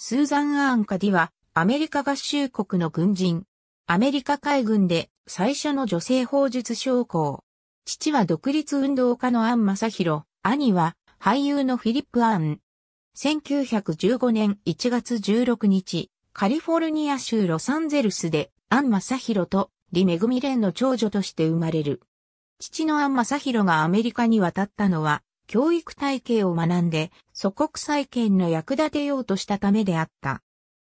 スーザン・アーン・カディは、アメリカ合衆国の軍人。アメリカ海軍で最初の女性法術将校。父は独立運動家のアン・マサヒロ、兄は俳優のフィリップ・アン。1915年1月16日、カリフォルニア州ロサンゼルスでアン・マサヒロとリ・メグミレンの長女として生まれる。父のアン・マサヒロがアメリカに渡ったのは教育体系を学んで、祖国再建の役立てようとしたためであった。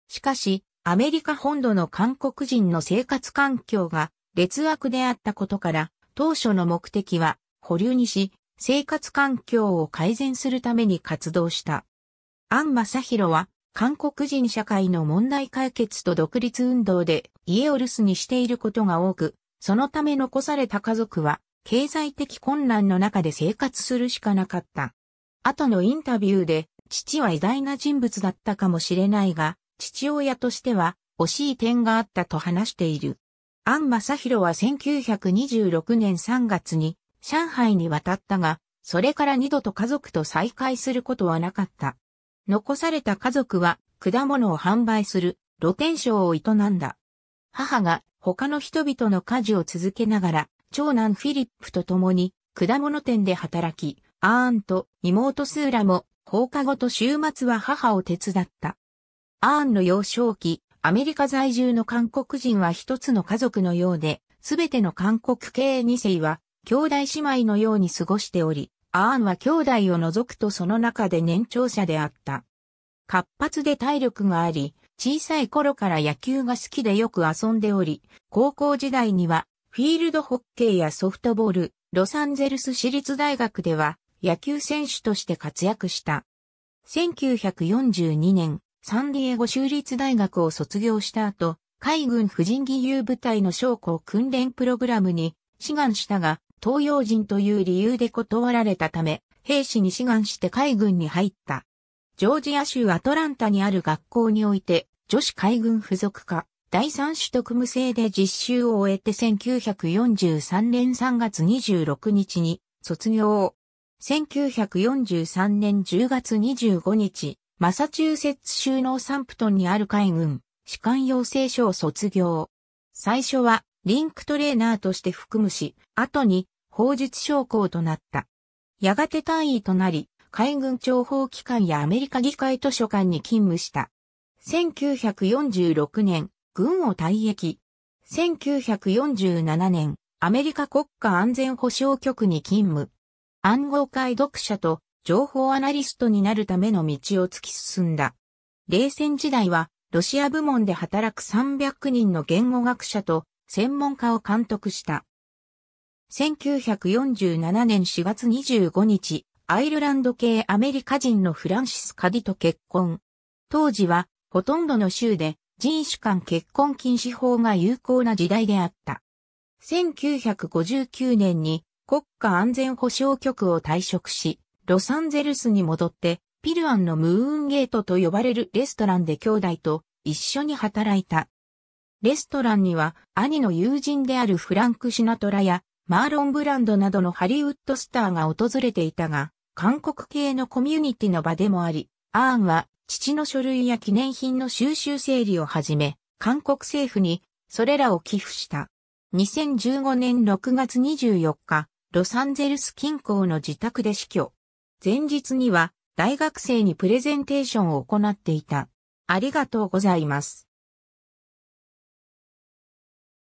しかし、アメリカ本土の韓国人の生活環境が劣悪であったことから、当初の目的は保留にし、生活環境を改善するために活動した。アン・マサヒロは、韓国人社会の問題解決と独立運動で家を留守にしていることが多く、そのため残された家族は経済的困難の中で生活するしかなかった。後のインタビューで、父は偉大な人物だったかもしれないが、父親としては惜しい点があったと話している。アン・マサヒロは1926年3月に上海に渡ったが、それから二度と家族と再会することはなかった。残された家族は果物を販売する露天商を営んだ。母が他の人々の家事を続けながら長男フィリップと共に果物店で働き、アーンと妹スーラも放課後と週末は母を手伝った。アーンの幼少期、アメリカ在住の韓国人は一つの家族のようで、すべての韓国系2世は兄弟姉妹のように過ごしており、アーンは兄弟を除くとその中で年長者であった。活発で体力があり、小さい頃から野球が好きでよく遊んでおり、高校時代にはフィールドホッケーやソフトボール、ロサンゼルス私立大学では野球選手として活躍した。1942年、サンディエゴ州立大学を卒業した後、海軍婦人義勇部隊の将校訓練プログラムに志願したが、東洋人という理由で断られたため、兵士に志願して海軍に入った。ジョージア州アトランタにある学校において、女子海軍付属化。第三種得無制で実習を終えて1943年3月26日に卒業。1943年10月25日、マサチューセッツ州のサンプトンにある海軍、士官養成所を卒業。最初は、リンクトレーナーとして服務し、後に、法術将校となった。やがて単位となり、海軍諜報機関やアメリカ議会図書館に勤務した。1946年、軍を退役。1947年、アメリカ国家安全保障局に勤務。暗号解読者と情報アナリストになるための道を突き進んだ。冷戦時代は、ロシア部門で働く300人の言語学者と専門家を監督した。1947年4月25日、アイルランド系アメリカ人のフランシス・カディと結婚。当時は、ほとんどの州で人種間結婚禁止法が有効な時代であった。1959年に国家安全保障局を退職し、ロサンゼルスに戻って、ピルアンのムーンゲートと呼ばれるレストランで兄弟と一緒に働いた。レストランには兄の友人であるフランク・シナトラやマーロン・ブランドなどのハリウッドスターが訪れていたが、韓国系のコミュニティの場でもあり、アーンは父の書類や記念品の収集整理をはじめ、韓国政府にそれらを寄付した。2015年6月24日、ロサンゼルス近郊の自宅で死去。前日には大学生にプレゼンテーションを行っていた。ありがとうございます。